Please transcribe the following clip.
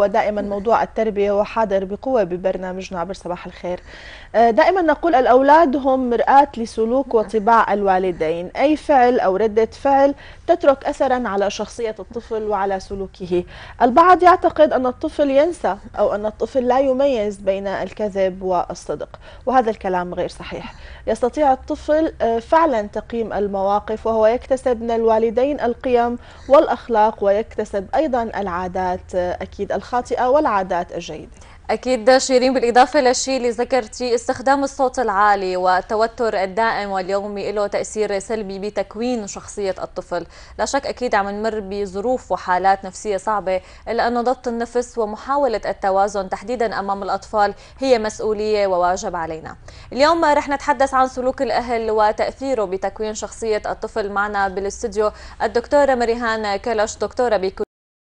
ودائما موضوع التربية وحاضر بقوة ببرنامجنا عبر صباح الخير آه، دائما نقول الأولاد هم مرآة لسلوك وطباع الوالدين أي فعل أو ردة فعل تترك أثرا على شخصية الطفل وعلى سلوكه البعض يعتقد أن الطفل ينسى أو أن الطفل لا يميز بين الكذب والصدق وهذا الكلام غير صحيح يستطيع الطفل آه، فعلا تقييم المواقف وهو يكتسب من الوالدين القيم والأخلاق ويكتسب أيضا العادات آه، أكيد الخاطئة والعادات الجيدة أكيد شيرين بالإضافة للشيء اللي ذكرتي استخدام الصوت العالي والتوتر الدائم واليومي له تأثير سلبي بتكوين شخصية الطفل لا شك أكيد عم نمر بظروف وحالات نفسية صعبة إلا أنه ضبط النفس ومحاولة التوازن تحديدا أمام الأطفال هي مسؤولية وواجب علينا اليوم رح نتحدث عن سلوك الأهل وتأثيره بتكوين شخصية الطفل معنا بالاستوديو الدكتورة مريهان كلش دكتورة بيكو